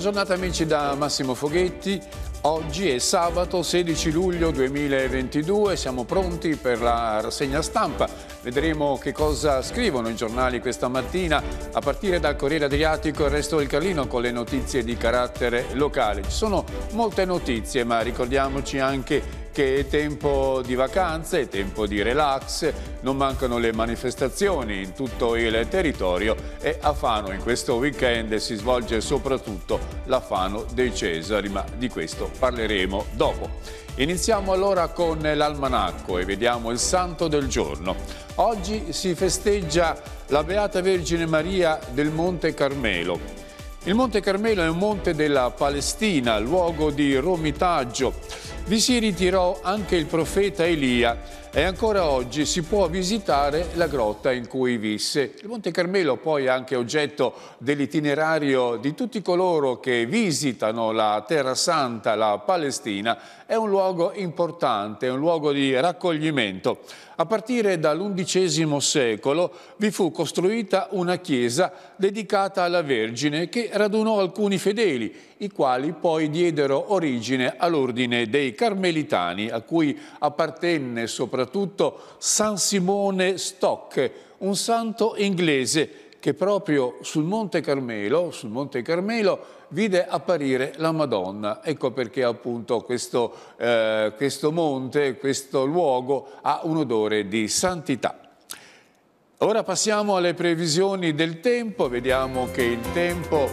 giornata amici da Massimo Foghetti. Oggi è sabato 16 luglio 2022, siamo pronti per la rassegna stampa. Vedremo che cosa scrivono i giornali questa mattina, a partire dal Corriere Adriatico e il resto del Carlino con le notizie di carattere locale. Ci sono molte notizie, ma ricordiamoci anche che è tempo di vacanze, è tempo di relax, non mancano le manifestazioni in tutto il territorio e a Fano in questo weekend si svolge soprattutto la Fano dei Cesari, ma di questo parleremo dopo. Iniziamo allora con l'almanacco e vediamo il santo del giorno. Oggi si festeggia la Beata Vergine Maria del Monte Carmelo. Il Monte Carmelo è un monte della Palestina, luogo di romitaggio vi si ritirò anche il profeta Elia e ancora oggi si può visitare la grotta in cui visse. Il Monte Carmelo poi è anche oggetto dell'itinerario di tutti coloro che visitano la Terra Santa, la Palestina è un luogo importante, un luogo di raccoglimento. A partire dall'undicesimo secolo vi fu costruita una chiesa dedicata alla Vergine che radunò alcuni fedeli, i quali poi diedero origine all'ordine dei Carmelitani, a cui appartenne soprattutto San Simone Stock, un santo inglese che proprio sul Monte Carmelo, sul Monte Carmelo vide apparire la Madonna. Ecco perché appunto questo, eh, questo monte, questo luogo ha un odore di santità. Ora passiamo alle previsioni del tempo, vediamo che il tempo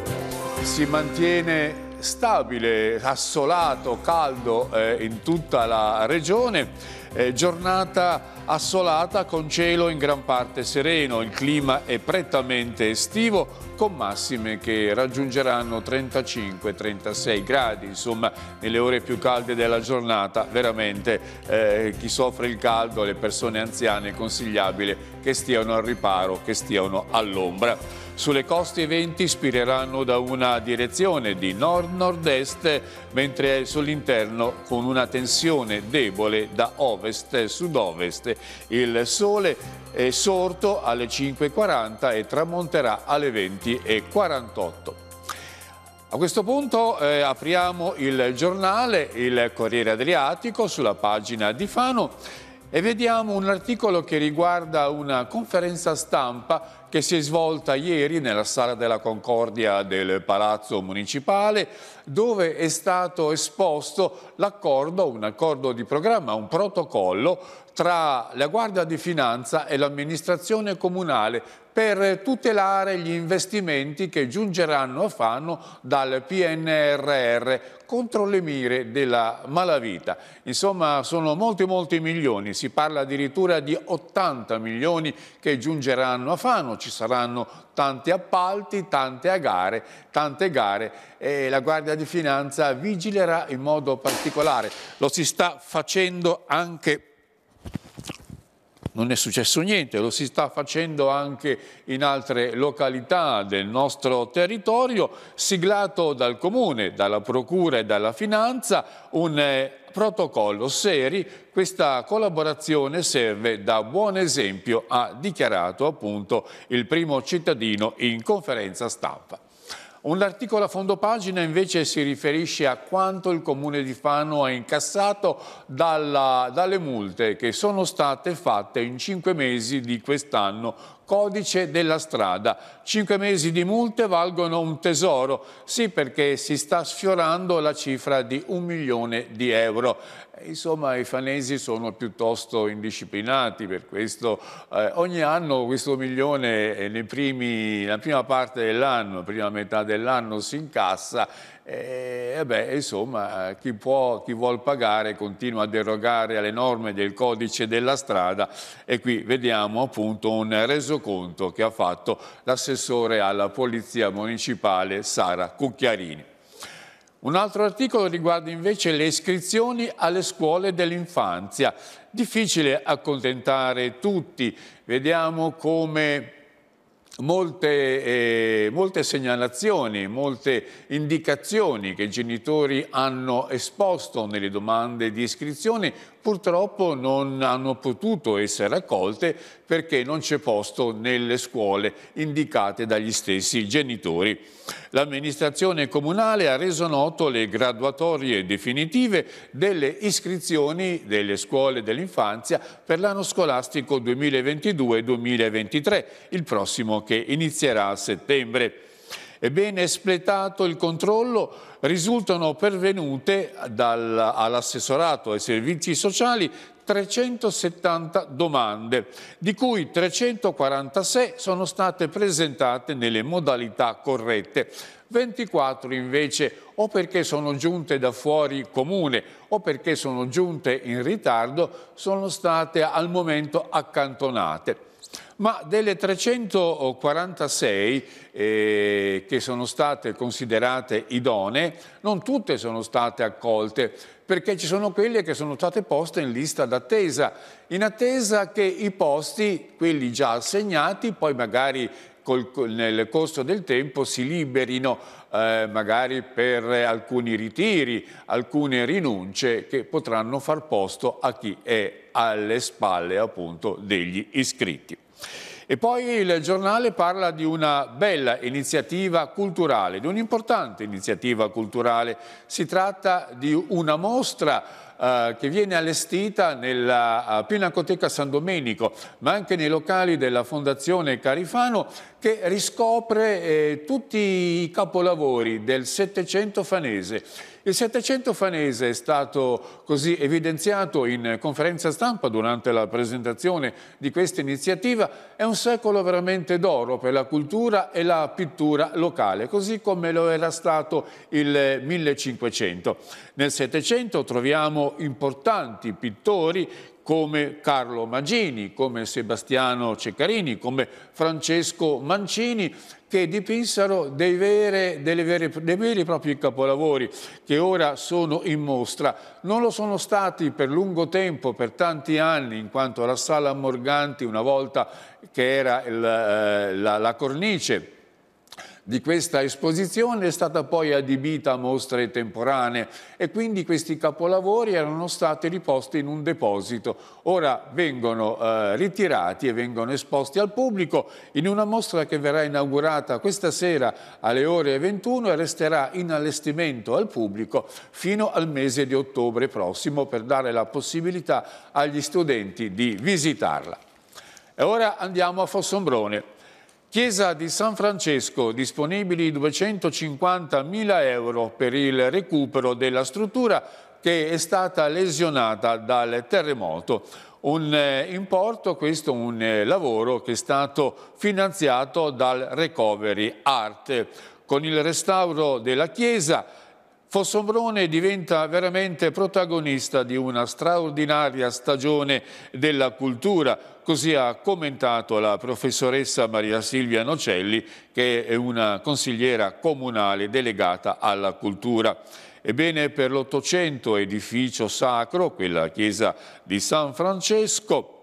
si mantiene stabile, assolato, caldo eh, in tutta la regione eh, giornata assolata con cielo in gran parte sereno, il clima è prettamente estivo con massime che raggiungeranno 35-36 gradi, insomma nelle ore più calde della giornata veramente eh, chi soffre il caldo, le persone anziane è consigliabile che stiano al riparo, che stiano all'ombra. Sulle coste i venti spireranno da una direzione di nord-nord-est, mentre sull'interno con una tensione debole da ovest-sud-ovest. Il sole è sorto alle 5.40 e tramonterà alle 20.48. A questo punto eh, apriamo il giornale, il Corriere Adriatico, sulla pagina di Fano e vediamo un articolo che riguarda una conferenza stampa che si è svolta ieri nella Sala della Concordia del Palazzo Municipale dove è stato esposto l'accordo, un accordo di programma, un protocollo tra la Guardia di Finanza e l'amministrazione comunale per tutelare gli investimenti che giungeranno a Fano dal PNRR contro le mire della malavita. Insomma sono molti molti milioni, si parla addirittura di 80 milioni che giungeranno a Fano, ci saranno tanti appalti, tante gare, tante gare e la Guardia di Finanza vigilerà in modo particolare. Lo si sta facendo anche non è successo niente, lo si sta facendo anche in altre località del nostro territorio, siglato dal Comune, dalla Procura e dalla Finanza, un eh, protocollo seri, questa collaborazione serve da buon esempio, ha dichiarato appunto il primo cittadino in conferenza stampa. L'articolo a fondo pagina invece si riferisce a quanto il Comune di Fano ha incassato dalla, dalle multe che sono state fatte in cinque mesi di quest'anno codice della strada. Cinque mesi di multe valgono un tesoro, sì perché si sta sfiorando la cifra di un milione di euro. Insomma, i fanesi sono piuttosto indisciplinati per questo. Eh, ogni anno questo milione eh, primi, nella prima parte dell'anno, prima metà dell'anno si incassa e, eh, e beh, insomma, chi, può, chi vuol pagare continua a derogare alle norme del codice della strada e qui vediamo appunto un resoconto che ha fatto l'assessore alla Polizia Municipale Sara Cucchiarini. Un altro articolo riguarda invece le iscrizioni alle scuole dell'infanzia. Difficile accontentare tutti, vediamo come Molte, eh, molte, segnalazioni, molte indicazioni che i genitori hanno esposto nelle domande di iscrizione purtroppo non hanno potuto essere accolte perché non c'è posto nelle scuole indicate dagli stessi genitori. L'amministrazione comunale ha reso noto le graduatorie definitive delle iscrizioni delle scuole dell'infanzia per l'anno scolastico 2022-2023, il prossimo che inizierà a settembre. Ebbene, espletato il controllo, risultano pervenute dal, all'assessorato ai servizi sociali 370 domande, di cui 346 sono state presentate nelle modalità corrette, 24 invece o perché sono giunte da fuori comune o perché sono giunte in ritardo sono state al momento accantonate ma delle 346 eh, che sono state considerate idonee, non tutte sono state accolte, perché ci sono quelle che sono state poste in lista d'attesa, in attesa che i posti, quelli già assegnati, poi magari Col, nel corso del tempo si liberino eh, magari per alcuni ritiri, alcune rinunce che potranno far posto a chi è alle spalle appunto degli iscritti. E poi il giornale parla di una bella iniziativa culturale, di un'importante iniziativa culturale. Si tratta di una mostra eh, che viene allestita nella eh, Pinacoteca San Domenico, ma anche nei locali della Fondazione Carifano, che riscopre eh, tutti i capolavori del Settecento fanese. Il Settecento fanese è stato così evidenziato in conferenza stampa durante la presentazione di questa iniziativa, è un secolo veramente d'oro per la cultura e la pittura locale, così come lo era stato il 1500. Nel Settecento troviamo importanti pittori come Carlo Magini, come Sebastiano Ceccarini, come Francesco Mancini, che dipinsero dei, vere, vere, dei, veri e propri capolavori che ora sono in mostra. Non lo sono stati per lungo tempo, per tanti anni, in quanto la Sala Morganti, una volta che era il, eh, la, la cornice di questa esposizione è stata poi adibita a mostre temporanee e quindi questi capolavori erano stati riposti in un deposito. Ora vengono eh, ritirati e vengono esposti al pubblico in una mostra che verrà inaugurata questa sera alle ore 21 e resterà in allestimento al pubblico fino al mese di ottobre prossimo per dare la possibilità agli studenti di visitarla. E ora andiamo a Fossombrone Chiesa di San Francesco, disponibili 250.000 euro per il recupero della struttura che è stata lesionata dal terremoto. Un eh, importo, questo un eh, lavoro che è stato finanziato dal Recovery Art. Con il restauro della chiesa Fossombrone diventa veramente protagonista di una straordinaria stagione della cultura, così ha commentato la professoressa Maria Silvia Nocelli, che è una consigliera comunale delegata alla cultura. Ebbene, per l'Ottocento edificio sacro, quella chiesa di San Francesco,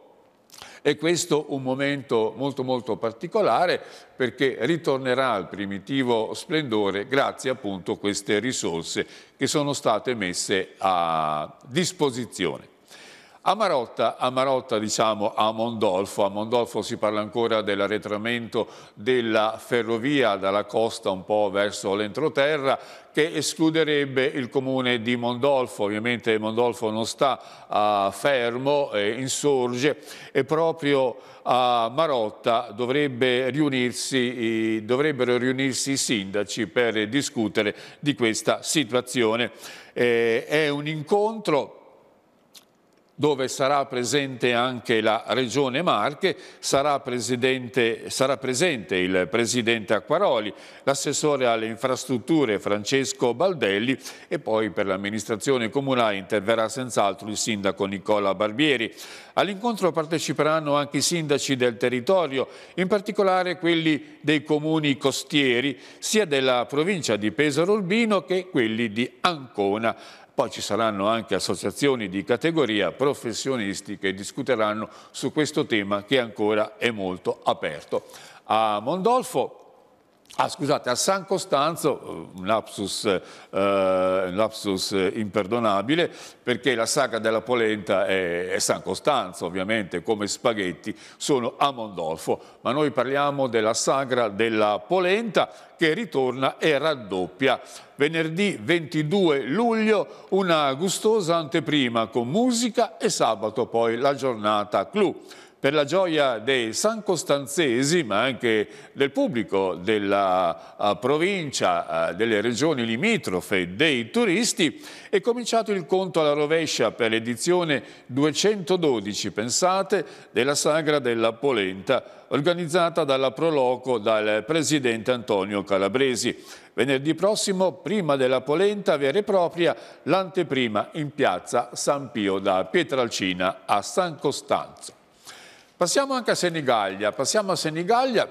e questo un momento molto molto particolare perché ritornerà al primitivo splendore grazie appunto a queste risorse che sono state messe a disposizione. A Marotta, a Marotta, diciamo a Mondolfo, a Mondolfo si parla ancora dell'arretramento della ferrovia dalla costa un po' verso l'entroterra che escluderebbe il comune di Mondolfo, ovviamente Mondolfo non sta a ah, fermo, eh, insorge e proprio a ah, Marotta dovrebbe riunirsi, dovrebbero riunirsi i sindaci per discutere di questa situazione. Eh, è un incontro dove sarà presente anche la Regione Marche, sarà, sarà presente il Presidente Acquaroli, l'assessore alle infrastrutture Francesco Baldelli e poi per l'amministrazione comunale interverrà senz'altro il Sindaco Nicola Barbieri. All'incontro parteciperanno anche i sindaci del territorio, in particolare quelli dei comuni costieri, sia della provincia di Pesaro Urbino che quelli di Ancona. Poi ci saranno anche associazioni di categoria professionisti che discuteranno su questo tema che ancora è molto aperto. A Mondolfo Ah, scusate, a San Costanzo, eh, un lapsus, eh, eh lapsus eh, imperdonabile, perché la sagra della polenta è, è, San Costanzo, ovviamente, come spaghetti sono a Mondolfo, ma noi parliamo della sagra della polenta che ritorna e raddoppia. Venerdì 22 luglio una gustosa anteprima con musica e sabato poi la giornata clou per la gioia dei San Costanzesi, ma anche del pubblico della eh, provincia, eh, delle regioni limitrofe, dei turisti, è cominciato il conto alla rovescia per l'edizione 212, pensate, della Sagra della Polenta, organizzata dalla Proloco dal presidente Antonio Calabresi. Venerdì prossimo, prima della polenta vera e propria, l'anteprima in piazza San Pio da Pietralcina a San Costanzo. Passiamo anche a Senigallia, passiamo a Senigallia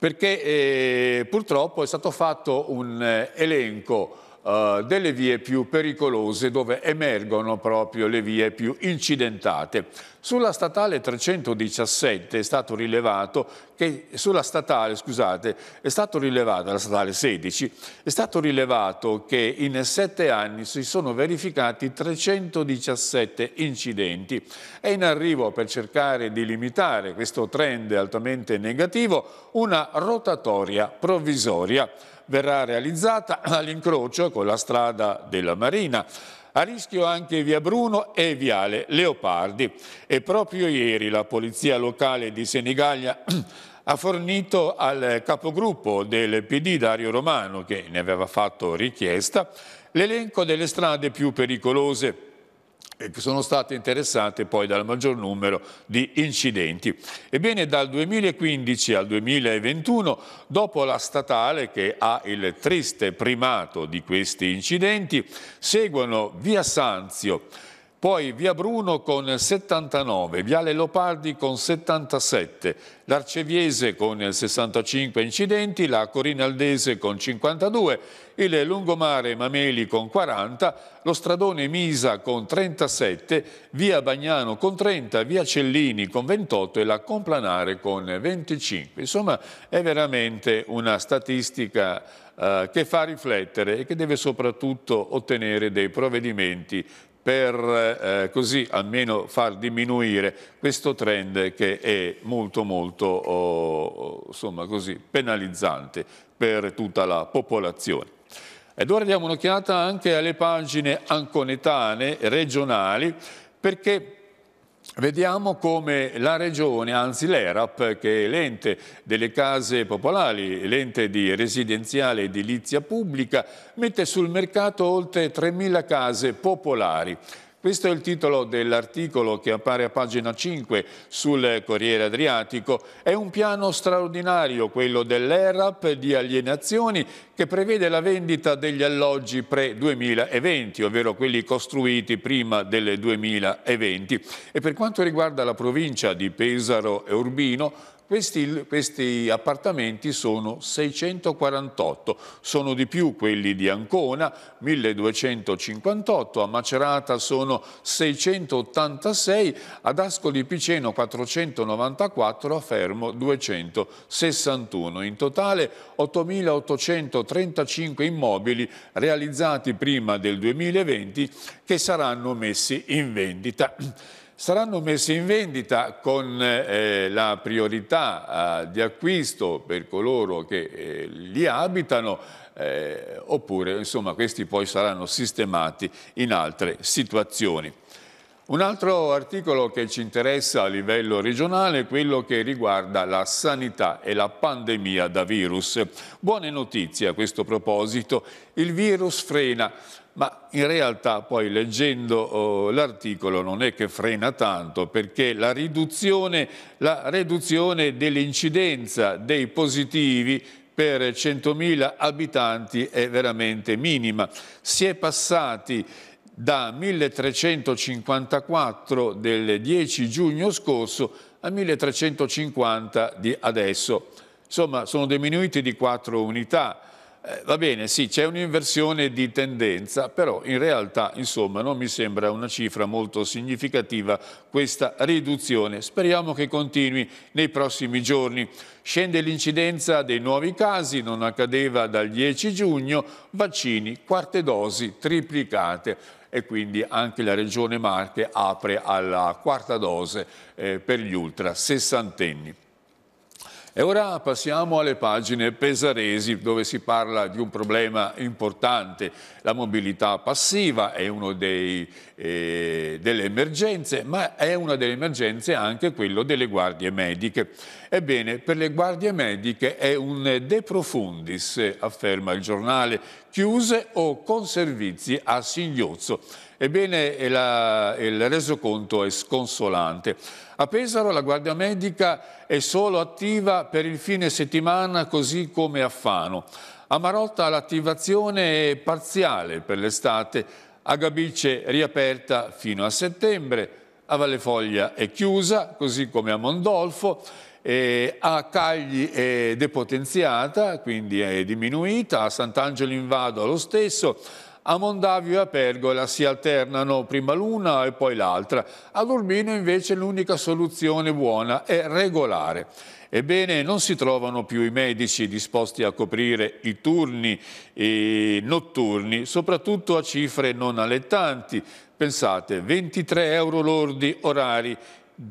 perché eh, purtroppo è stato fatto un eh, elenco eh, delle vie più pericolose dove emergono proprio le vie più incidentate. Sulla statale 317 è stato rilevato che sulla statale, scusate, è stato rilevato, la statale 16, è stato rilevato che in sette anni si sono verificati 317 incidenti. È in arrivo per cercare di limitare questo trend altamente negativo una rotatoria provvisoria verrà realizzata all'incrocio con la strada della Marina. A rischio anche Via Bruno e Viale Leopardi. E proprio ieri la Polizia Locale di Senigallia ha fornito al capogruppo del PD Dario Romano, che ne aveva fatto richiesta, l'elenco delle strade più pericolose sono state interessate poi dal maggior numero di incidenti. Ebbene dal 2015 al 2021, dopo la statale che ha il triste primato di questi incidenti, seguono via Sanzio, poi via Bruno con 79, viale Leopardi con 77, l'Arceviese con 65 incidenti, la Corinaldese con 52, il Lungomare Mameli con 40, lo Stradone Misa con 37, via Bagnano con 30, via Cellini con 28 e la Complanare con 25. Insomma è veramente una statistica eh, che fa riflettere e che deve soprattutto ottenere dei provvedimenti per eh, così almeno far diminuire questo trend che è molto molto oh, oh, insomma, così, penalizzante per tutta la popolazione. Ed ora diamo un'occhiata anche alle pagine anconetane regionali perché Vediamo come la Regione, anzi l'ERAP, che è l'ente delle case popolari, l'ente di residenziale edilizia pubblica, mette sul mercato oltre 3.000 case popolari. Questo è il titolo dell'articolo che appare a pagina 5 sul Corriere Adriatico. È un piano straordinario, quello dell'ERAP, di alienazioni che prevede la vendita degli alloggi pre-2020, ovvero quelli costruiti prima del 2020. E per quanto riguarda la provincia di Pesaro e Urbino, questi, questi, appartamenti sono 648, sono di più quelli di Ancona, 1258, a Macerata sono 686, ad Asco di Piceno 494, a Fermo 261. In totale 8.835 immobili realizzati prima del 2020 che saranno messi in vendita saranno messi in vendita con eh, la priorità eh, di acquisto per coloro che eh, li abitano eh, oppure insomma, questi poi saranno sistemati in altre situazioni. Un altro articolo che ci interessa a livello regionale è quello che riguarda la sanità e la pandemia da virus. Buone notizie a questo proposito, il virus frena ma in realtà poi leggendo oh, l'articolo non è che frena tanto perché la riduzione, la riduzione dell'incidenza dei positivi per 100.000 abitanti è veramente minima. Si è passati da 1354 del 10 giugno scorso a 1350 di adesso. Insomma, sono diminuiti di 4 unità eh, va bene, sì, c'è un'inversione di tendenza, però in realtà, insomma, non mi sembra una cifra molto significativa questa riduzione. Speriamo che continui nei prossimi giorni. Scende l'incidenza dei nuovi casi, non accadeva dal 10 giugno, vaccini, quarte dosi triplicate e quindi anche la Regione Marche apre alla quarta dose eh, per gli ultra sessantenni. E ora passiamo alle pagine pesaresi dove si parla di un problema importante, la mobilità passiva è una eh, delle emergenze, ma è una delle emergenze anche quello delle guardie mediche. Ebbene, per le guardie mediche è un de profundis, afferma il giornale, chiuse o con servizi a singhiozzo. Ebbene, la, il resoconto è sconsolante. A Pesaro la guardia medica è solo attiva per il fine settimana, così come a Fano. A Marotta l'attivazione è parziale per l'estate, a Gabice riaperta fino a settembre, a Vallefoglia è chiusa, così come a Mondolfo, a Cagli è depotenziata, quindi è diminuita, a Sant'Angelo in Vado lo stesso, a Mondavio e a Pergola si alternano prima l'una e poi l'altra. Ad Urbino invece l'unica soluzione buona è regolare. Ebbene, non si trovano più i medici disposti a coprire i turni notturni, soprattutto a cifre non allettanti. Pensate, 23 euro lordi orari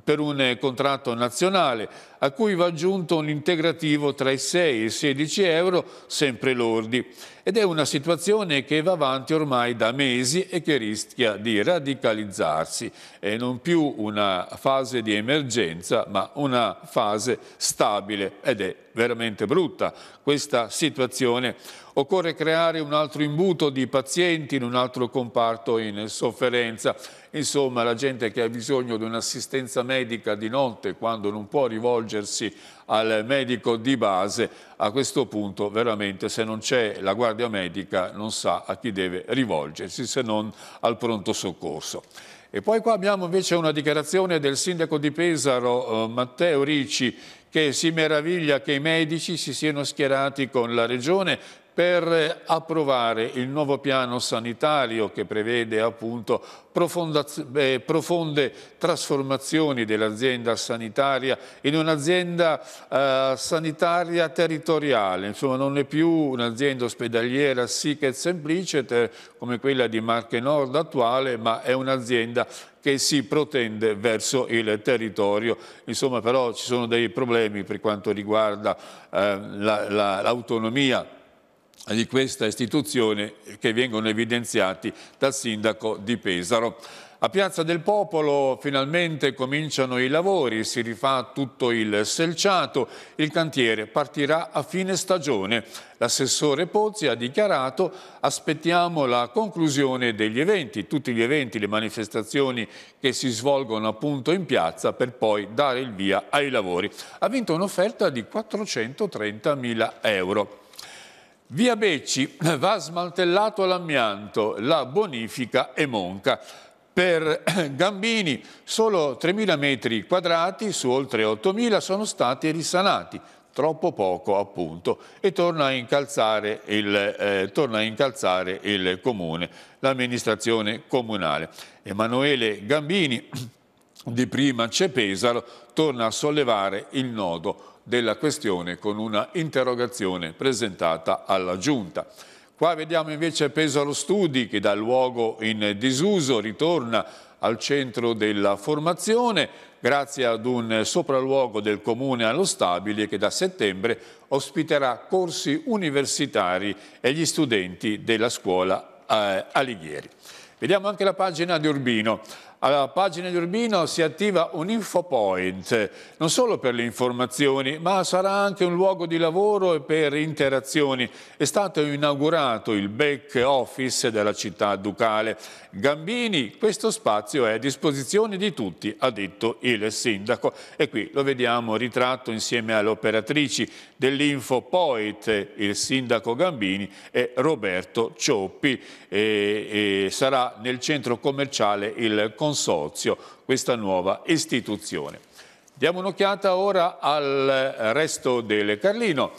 per un contratto nazionale a cui va aggiunto un integrativo tra i 6 e i 16 euro, sempre lordi. Ed è una situazione che va avanti ormai da mesi e che rischia di radicalizzarsi. È non più una fase di emergenza, ma una fase stabile ed è veramente brutta questa situazione. Occorre creare un altro imbuto di pazienti in un altro comparto in sofferenza. Insomma, la gente che ha bisogno di un'assistenza medica di notte quando non può rivolgersi, rivolgersi al medico di base, a questo punto veramente se non c'è la guardia medica non sa a chi deve rivolgersi se non al pronto soccorso. E poi qua abbiamo invece una dichiarazione del sindaco di Pesaro, eh, Matteo Ricci, che si meraviglia che i medici si siano schierati con la regione per approvare il nuovo piano sanitario che prevede appunto eh, profonde trasformazioni dell'azienda sanitaria in un'azienda eh, sanitaria territoriale, insomma non è più un'azienda ospedaliera sic et sempliciter come quella di Marche Nord attuale, ma è un'azienda che si protende verso il territorio. Insomma però ci sono dei problemi per quanto riguarda eh, l'autonomia la, la, di questa istituzione che vengono evidenziati dal sindaco di Pesaro. A Piazza del Popolo finalmente cominciano i lavori, si rifà tutto il selciato, il cantiere partirà a fine stagione. L'assessore Pozzi ha dichiarato aspettiamo la conclusione degli eventi, tutti gli eventi, le manifestazioni che si svolgono appunto in piazza per poi dare il via ai lavori. Ha vinto un'offerta di 430 mila euro. Via Becci va smantellato l'amianto, la bonifica e monca. Per Gambini solo 3.000 metri quadrati su oltre 8.000 sono stati risanati, troppo poco appunto, e torna a incalzare il, eh, torna a incalzare il comune, l'amministrazione comunale. Emanuele Gambini di prima c'è Pesaro, torna a sollevare il nodo della questione con una interrogazione presentata alla Giunta. Qua vediamo invece Pesaro Studi che da luogo in disuso ritorna al centro della formazione grazie ad un sopralluogo del comune allo Stabile che da settembre ospiterà corsi universitari e gli studenti della scuola eh, Alighieri. Vediamo anche la pagina di Urbino. Alla pagina di Urbino si attiva un infopoint, non solo per le informazioni, ma sarà anche un luogo di lavoro e per interazioni. È stato inaugurato il back office della città ducale. Gambini, questo spazio è a disposizione di tutti, ha detto il sindaco. E qui lo vediamo ritratto insieme alle operatrici dell'infopoint, il sindaco Gambini e Roberto Cioppi. E, e sarà nel centro commerciale il Consiglio consorzio, questa nuova istituzione. Diamo un'occhiata ora al resto del Carlino.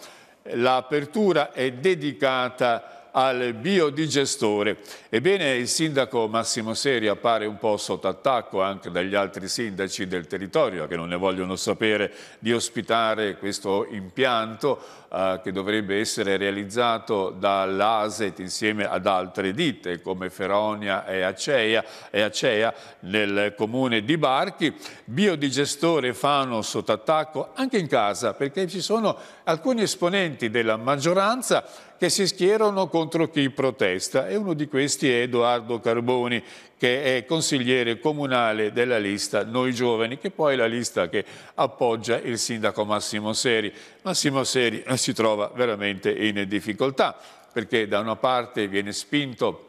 L'apertura è dedicata al biodigestore. Ebbene, il sindaco Massimo Seri appare un po' sotto attacco anche dagli altri sindaci del territorio che non ne vogliono sapere di ospitare questo impianto eh, che dovrebbe essere realizzato dall'ASET insieme ad altre ditte come Feronia e Acea, e Acea nel comune di Barchi. Biodigestore Fano sotto attacco anche in casa perché ci sono alcuni esponenti della maggioranza che si schierano contro chi protesta e uno di questi è Edoardo Carboni che è consigliere comunale della lista Noi Giovani, che poi è la lista che appoggia il sindaco Massimo Seri. Massimo Seri eh, si trova veramente in difficoltà perché da una parte viene spinto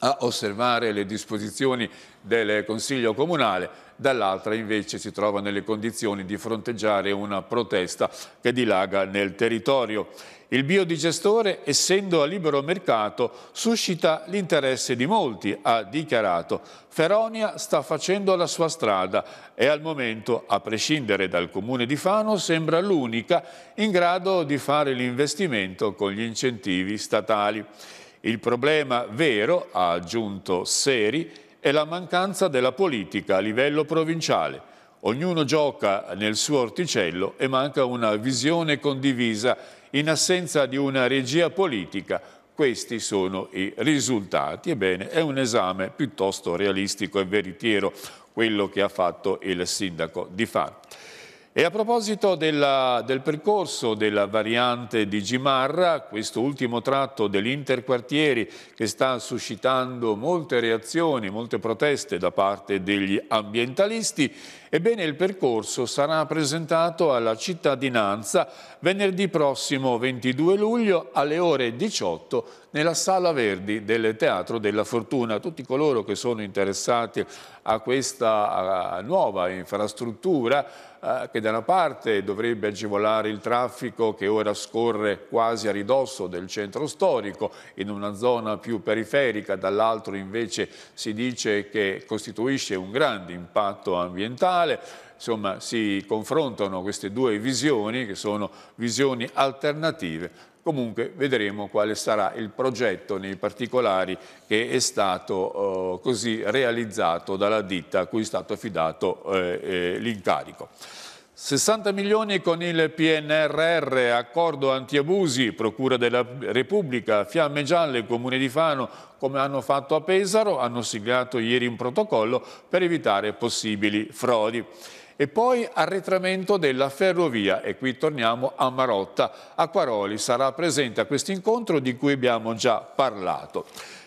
a osservare le disposizioni del Consiglio Comunale, dall'altra invece si trova nelle condizioni di fronteggiare una protesta che dilaga nel territorio. Il biodigestore, essendo a libero mercato, suscita l'interesse di molti, ha dichiarato. Feronia sta facendo la sua strada e al momento, a prescindere dal comune di Fano, sembra l'unica in grado di fare l'investimento con gli incentivi statali. Il problema vero, ha aggiunto Seri, è la mancanza della politica a livello provinciale. Ognuno gioca nel suo orticello e manca una visione condivisa in assenza di una regia politica. Questi sono i risultati. Ebbene, è un esame piuttosto realistico e veritiero quello che ha fatto il sindaco di Fano. E a proposito della, del percorso della variante di Gimarra, questo ultimo tratto dell'interquartieri che sta suscitando molte reazioni, molte proteste da parte degli ambientalisti, Ebbene, il percorso sarà presentato alla cittadinanza venerdì prossimo 22 luglio alle ore 18 nella Sala Verdi del Teatro della Fortuna. Tutti coloro che sono interessati a questa nuova infrastruttura eh, che da una parte dovrebbe agevolare il traffico che ora scorre quasi a ridosso del centro storico in una zona più periferica, dall'altro invece si dice che costituisce un grande impatto ambientale spirituale, insomma si confrontano queste due visioni che sono visioni alternative. Comunque vedremo quale sarà il progetto nei particolari che è stato eh, così realizzato dalla ditta a cui è stato affidato eh, eh, l'incarico. 60 milioni con il PNRR, accordo antiabusi, Procura della Repubblica, Fiamme Gialle, Comune di Fano, come hanno fatto a Pesaro, hanno siglato ieri un protocollo per evitare possibili frodi. E poi arretramento della ferrovia, e qui torniamo a Marotta. Acquaroli sarà presente a questo incontro di cui abbiamo già parlato.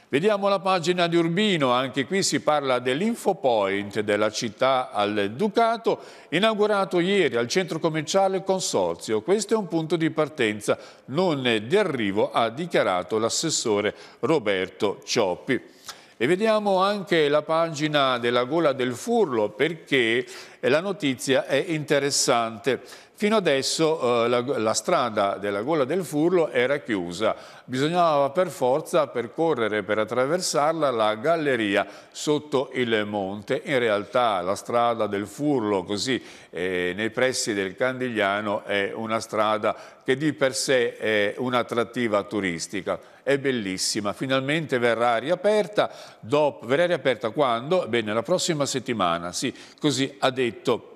Vediamo la pagina di Urbino, anche qui si parla dell'infopoint della città al Ducato, inaugurato ieri al centro commerciale Consorzio. Questo è un punto di partenza, non di arrivo, ha dichiarato l'assessore Roberto Cioppi. E vediamo anche la pagina della gola del furlo perché eh, la notizia è interessante. Fino adesso eh, la, la, strada della gola del furlo era chiusa, bisognava per forza percorrere per attraversarla la galleria sotto il monte. In realtà la strada del furlo, così eh, nei pressi del Candigliano, è una strada che di per sé è un'attrattiva turistica è bellissima. Finalmente verrà riaperta, dopo, verrà riaperta quando? Bene, la prossima settimana, sì, così ha detto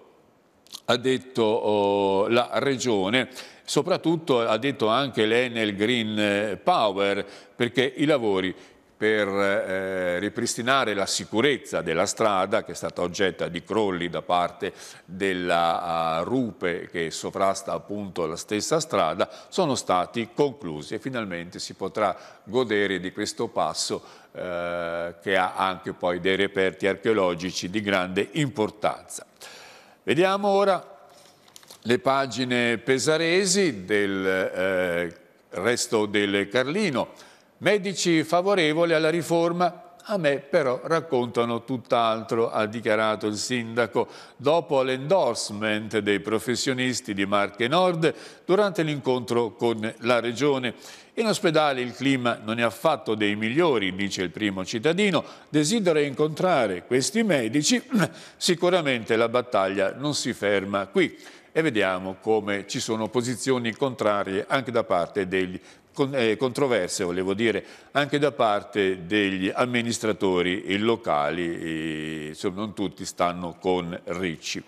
ha detto oh, la Regione, soprattutto ha detto anche l'Enel Green Power, perché i lavori per eh, ripristinare la sicurezza della strada che è stata oggetto di crolli da parte della uh, rupe che sovrasta appunto la stessa strada, sono stati conclusi e finalmente si potrà godere di questo passo eh, che ha anche poi dei reperti archeologici di grande importanza. Vediamo ora le pagine pesaresi del eh, resto del Carlino Medici favorevoli alla riforma a me però raccontano tutt'altro, ha dichiarato il sindaco. Dopo l'endorsement dei professionisti di Marche Nord durante l'incontro con la regione. In ospedale il clima non è affatto dei migliori, dice il primo cittadino. Desidera incontrare questi medici. Sicuramente la battaglia non si ferma qui e vediamo come ci sono posizioni contrarie anche da parte degli eh, controverse, volevo dire, anche da parte degli amministratori locali, insomma non tutti stanno con Ricci.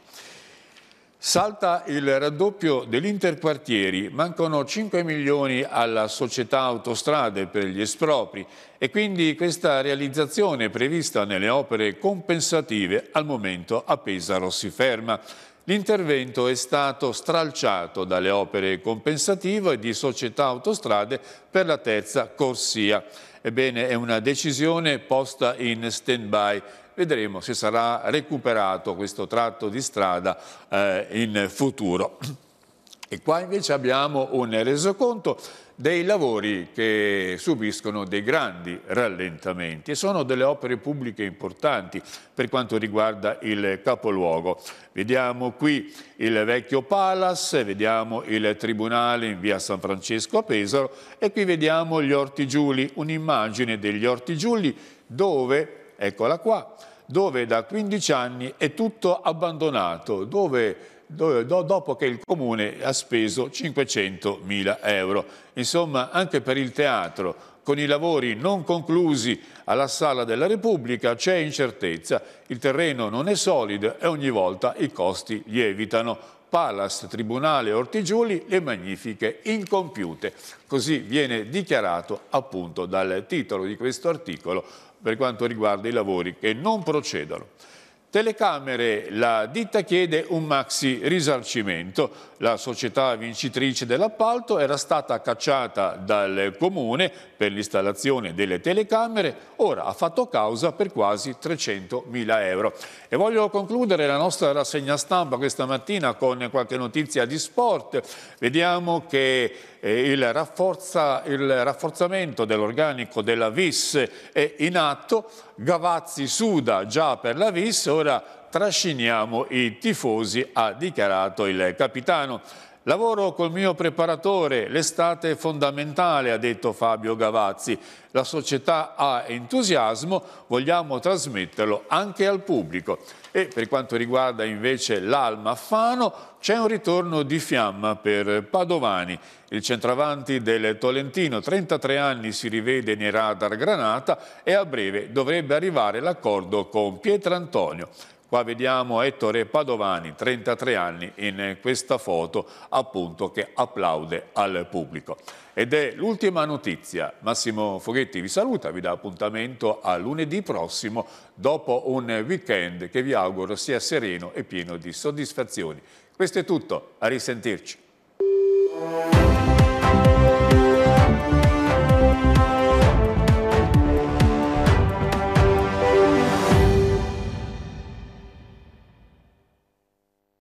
Salta il raddoppio dell'interquartieri, mancano 5 milioni alla società autostrade per gli espropri e quindi questa realizzazione prevista nelle opere compensative al momento a Pesaro si ferma. L'intervento è stato stralciato dalle opere compensative di Società Autostrade per la terza corsia. Ebbene, è una decisione posta in stand-by vedremo se sarà recuperato questo tratto di strada eh, in futuro. E qua invece abbiamo un resoconto dei lavori che subiscono dei grandi rallentamenti e sono delle opere pubbliche importanti per quanto riguarda il capoluogo. Vediamo qui il vecchio Palace, vediamo il Tribunale in via San Francesco a Pesaro e qui vediamo gli Orti Giuli, un'immagine degli Orti Giuli dove, eccola qua, dove da 15 anni è tutto abbandonato, dove do, do, dopo che il comune ha speso 500.000 euro. Insomma, anche per il teatro, con i lavori non conclusi alla Sala della Repubblica, c'è incertezza. Il terreno non è solido e ogni volta i costi lievitano. Palas, Tribunale Ortigiuli, le magnifiche incompiute. Così viene dichiarato appunto dal titolo di questo articolo per quanto riguarda i lavori che non procedono. Telecamere, la ditta chiede un maxi risarcimento. La società vincitrice dell'appalto era stata cacciata dal comune per l'installazione delle telecamere, ora ha fatto causa per quasi 300 mila euro. E voglio concludere la nostra rassegna stampa questa mattina con qualche notizia di sport. Vediamo che il, rafforza, il rafforzamento dell'organico della VIS è in atto, Gavazzi suda già per la VIS, ora trasciniamo i tifosi, ha dichiarato il capitano. Lavoro col mio preparatore, l'estate è fondamentale, ha detto Fabio Gavazzi. La società ha entusiasmo, vogliamo trasmetterlo anche al pubblico. E per quanto riguarda invece l'Alma Fano, c'è un ritorno di fiamma per Padovani. Il centravanti del Tolentino, 33 anni, si rivede nei radar Granata e a breve dovrebbe arrivare l'accordo con Pietrantonio. Qua vediamo Ettore Padovani, 33 anni, in questa foto appunto che applaude al pubblico. Ed è l'ultima notizia. Massimo Foghetti vi saluta, vi dà appuntamento a lunedì prossimo dopo un weekend che vi auguro sia sereno e pieno di soddisfazioni. Questo è tutto, a risentirci.